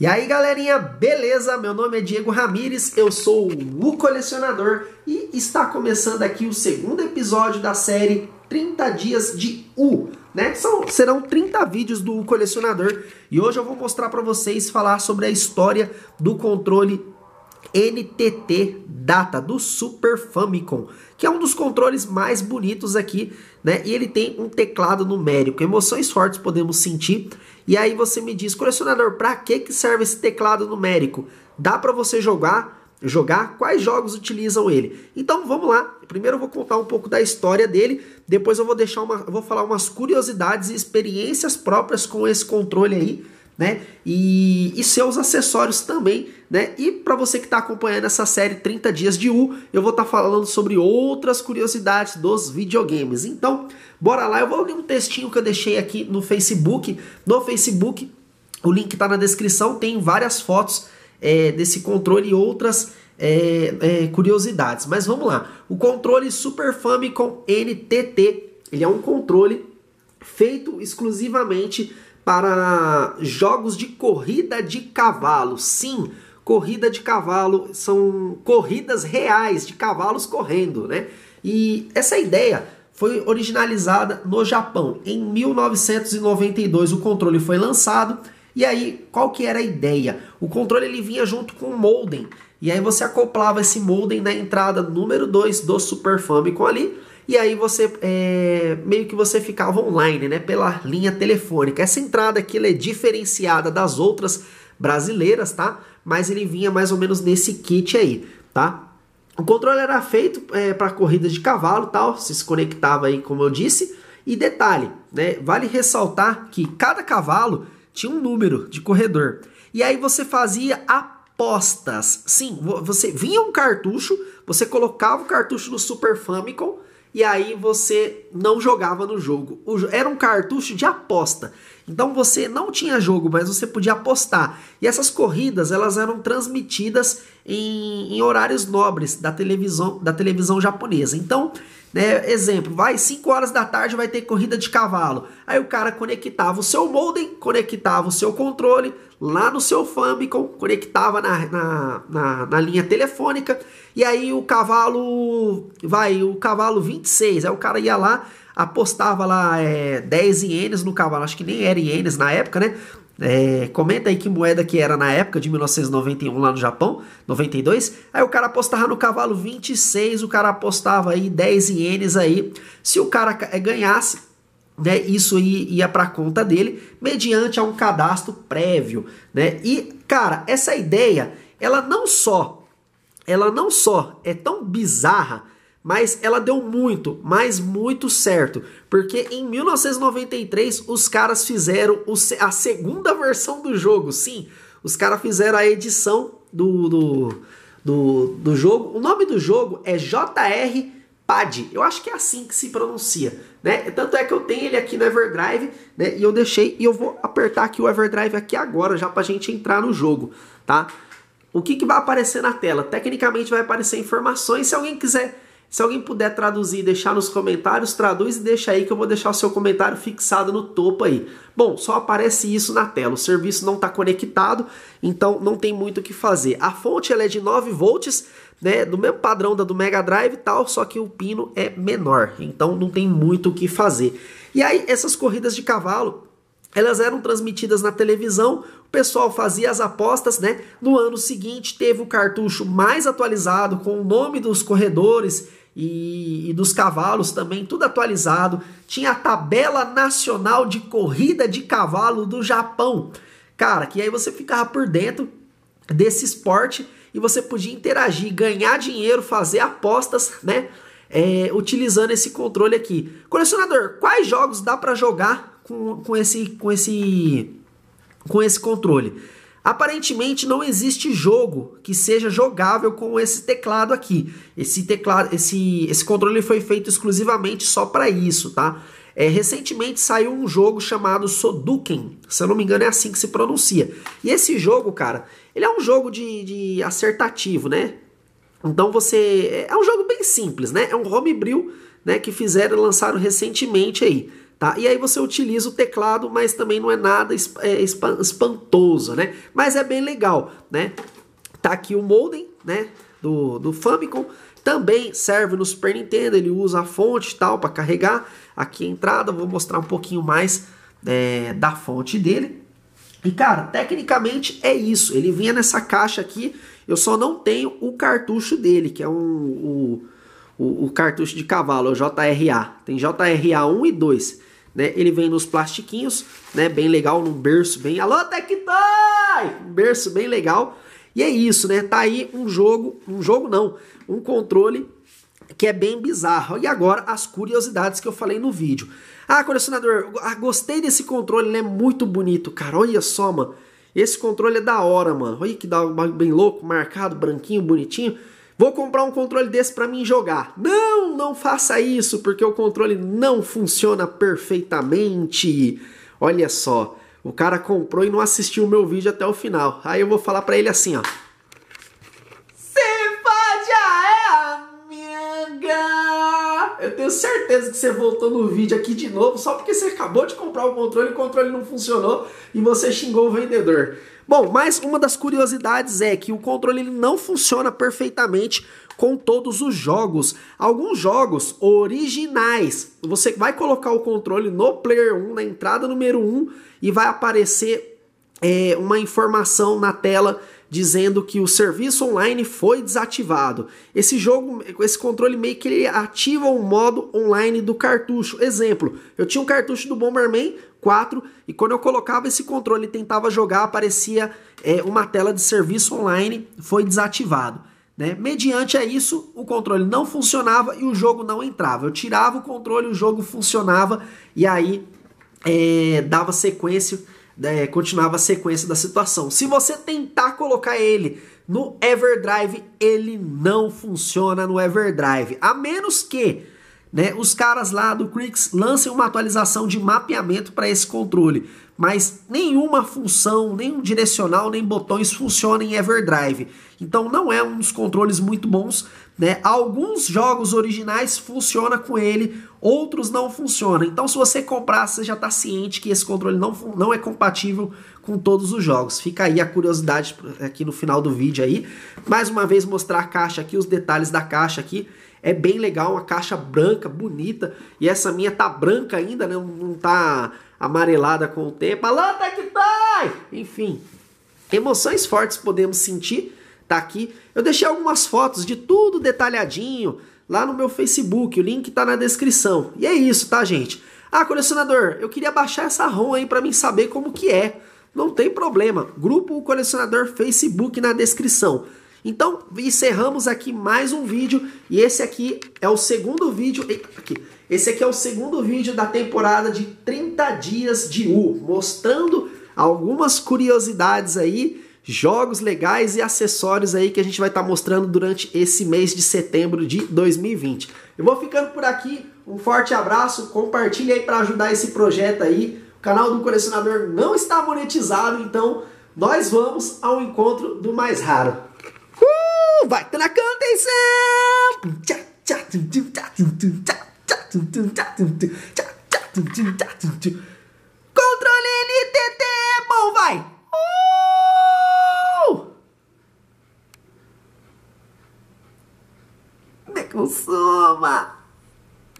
E aí galerinha, beleza? Meu nome é Diego Ramires, eu sou o Colecionador e está começando aqui o segundo episódio da série 30 Dias de U, né? São, serão 30 vídeos do U Colecionador e hoje eu vou mostrar para vocês falar sobre a história do controle NTT Data do Super Famicom, que é um dos controles mais bonitos aqui, né? E ele tem um teclado numérico. Emoções fortes podemos sentir. E aí você me diz, colecionador, para que que serve esse teclado numérico? Dá para você jogar jogar, quais jogos utilizam ele. Então vamos lá. Primeiro eu vou contar um pouco da história dele, depois eu vou deixar uma, vou falar umas curiosidades e experiências próprias com esse controle aí né? E, e seus acessórios também, né? E para você que está acompanhando essa série 30 dias de U, eu vou estar tá falando sobre outras curiosidades dos videogames. Então, bora lá. Eu vou ler um textinho que eu deixei aqui no Facebook. No Facebook, o link está na descrição. Tem várias fotos é, desse controle e outras é, é, curiosidades. Mas vamos lá. O controle Super Famicom NTT, ele é um controle feito exclusivamente para jogos de corrida de cavalo. Sim, corrida de cavalo são corridas reais de cavalos correndo, né? E essa ideia foi originalizada no Japão. Em 1992 o controle foi lançado. E aí, qual que era a ideia? O controle ele vinha junto com o um molden. E aí você acoplava esse molden na entrada número 2 do Super Famicom ali e aí você é, meio que você ficava online, né, pela linha telefônica. Essa entrada aqui é diferenciada das outras brasileiras, tá? Mas ele vinha mais ou menos nesse kit aí, tá? O controle era feito é, para corrida de cavalo, tal, se se conectava aí, como eu disse. E detalhe, né, vale ressaltar que cada cavalo tinha um número de corredor. E aí você fazia apostas. Sim, você vinha um cartucho, você colocava o cartucho no Super Famicom e aí você não jogava no jogo. Era um cartucho de aposta. Então você não tinha jogo, mas você podia apostar. E essas corridas elas eram transmitidas em, em horários nobres da televisão da televisão japonesa. Então né? Exemplo, vai 5 horas da tarde vai ter corrida de cavalo. Aí o cara conectava o seu modem, conectava o seu controle lá no seu Famicom, conectava na, na, na, na linha telefônica e aí o cavalo vai, o cavalo 26, aí o cara ia lá, apostava lá é, eh, 10 ienes no cavalo, acho que nem era ienes na época, né? É, comenta aí que moeda que era na época de 1991 lá no Japão, 92. Aí o cara apostava no cavalo 26, o cara apostava aí 10 ienes aí. Se o cara é, ganhasse, né, isso ia para conta dele mediante a um cadastro prévio, né? E cara, essa ideia, ela não só ela não só é tão bizarra mas ela deu muito, mas muito certo, porque em 1993 os caras fizeram a segunda versão do jogo, sim, os caras fizeram a edição do, do, do, do, jogo. O nome do jogo é JR Pad, eu acho que é assim que se pronuncia, né? Tanto é que eu tenho ele aqui no Everdrive, né? E eu deixei e eu vou apertar aqui o Everdrive aqui agora já pra gente entrar no jogo, tá? O que, que vai aparecer na tela? Tecnicamente vai aparecer informações, se alguém quiser se alguém puder traduzir e deixar nos comentários, traduz e deixa aí que eu vou deixar o seu comentário fixado no topo aí. Bom, só aparece isso na tela, o serviço não está conectado, então não tem muito o que fazer. A fonte ela é de 9 volts, né, do mesmo padrão da do Mega Drive e tal, só que o pino é menor, então não tem muito o que fazer. E aí essas corridas de cavalo, elas eram transmitidas na televisão, o pessoal fazia as apostas, né? No ano seguinte teve o cartucho mais atualizado com o nome dos corredores e, e, dos cavalos também, tudo atualizado. Tinha a tabela nacional de corrida de cavalo do Japão. Cara, que aí você ficava por dentro desse esporte e você podia interagir, ganhar dinheiro, fazer apostas, né? É, utilizando esse controle aqui. Colecionador, quais jogos dá para jogar com, com, esse, com, esse, com esse controle? Aparentemente não existe jogo que seja jogável com esse teclado aqui. Esse teclado, esse, esse controle foi feito exclusivamente só para isso, tá? É, recentemente saiu um jogo chamado Soduken, se eu não me engano é assim que se pronuncia. E esse jogo, cara, ele é um jogo de, de acertativo, né? Então você é, é um jogo bem simples, né? É um homebrew, né? Que fizeram lançaram recentemente aí. Tá? E aí você utiliza o teclado, mas também não é nada é, espantoso, né? Mas é bem legal, né? Tá aqui o modem, né? Do, do Famicom. Também serve no Super Nintendo, ele usa a fonte tal para carregar. Aqui a entrada, vou mostrar um pouquinho mais é, da fonte dele. E cara, tecnicamente é isso. Ele vinha nessa caixa aqui. Eu só não tenho o cartucho dele, que é um, o, o, cartucho de cavalo, é o JRA. Tem JRA 1 e 2. Né? Ele vem nos plastiquinhos, né? Bem legal, num berço bem. Alô, Tectoy! Um berço bem legal. E é isso, né? Tá aí um jogo, um jogo não, um controle que é bem bizarro. E agora as curiosidades que eu falei no vídeo. Ah, colecionador, ah, gostei desse controle, ele é muito bonito, cara. Olha só, mano. Esse controle é da hora, mano. Olha que dá bem louco, marcado, branquinho, bonitinho. Vou comprar um controle desse para mim jogar. Não, não faça isso, porque o controle não funciona perfeitamente. Olha só, o cara comprou e não assistiu o meu vídeo até o final. Aí eu vou falar para ele assim, ó. eu tenho certeza que você voltou no vídeo aqui de novo só porque você acabou de comprar o controle, o controle não funcionou e você xingou o vendedor. Bom, mas uma das curiosidades é que o controle ele não funciona perfeitamente com todos os jogos. Alguns jogos originais, você vai colocar o controle no player 1, na entrada número 1, e vai aparecer é, uma informação na tela dizendo que o serviço online foi desativado. Esse jogo, esse controle meio que ele ativa o modo online do cartucho. Exemplo, eu tinha um cartucho do Bomberman 4 e quando eu colocava esse controle e tentava jogar, aparecia é, uma tela de serviço online, foi desativado. Né? Mediante a isso, o controle não funcionava e o jogo não entrava. Eu tirava o controle, o jogo funcionava e aí é, dava sequência é, continuava a sequência da situação. Se você tentar colocar ele no Everdrive, ele não funciona no Everdrive, a menos que né, os caras lá do Crix lancem uma atualização de mapeamento para esse controle, mas nenhuma função, nenhum direcional, nem botões funciona em Everdrive. Então não é um dos controles muito bons né? Alguns jogos originais funciona com ele, outros não funcionam. Então, se você comprar, você já está ciente que esse controle não, não é compatível com todos os jogos. Fica aí a curiosidade é, aqui no final do vídeo aí. Mais uma vez mostrar a caixa aqui, os detalhes da caixa aqui. É bem legal, uma caixa branca, bonita. E essa minha tá branca ainda, né? Não tá amarelada com o tempo. Alô, Tectoy! Enfim, emoções fortes podemos sentir tá aqui. Eu deixei algumas fotos de tudo detalhadinho lá no meu Facebook, o link tá na descrição. E é isso, tá, gente? Ah, colecionador, eu queria baixar essa ROM aí para mim saber como que é. Não tem problema. Grupo Colecionador Facebook na descrição. Então, encerramos aqui mais um vídeo e esse aqui é o segundo vídeo aqui. Esse aqui é o segundo vídeo da temporada de 30 dias de U, mostrando algumas curiosidades aí jogos legais e acessórios aí que a gente vai estar tá mostrando durante esse mês de setembro de 2020. Eu vou ficando por aqui, um forte abraço, compartilhe aí para ajudar esse projeto aí. O canal do colecionador não está monetizado, então nós vamos ao encontro do mais raro. Uh, vai ter na tchau, Tchau, tchau, tchau, tchau, tchau, tchau, tchau, tchau, tchau, tchau, tchau, tchau, tchau, tchau, consuma!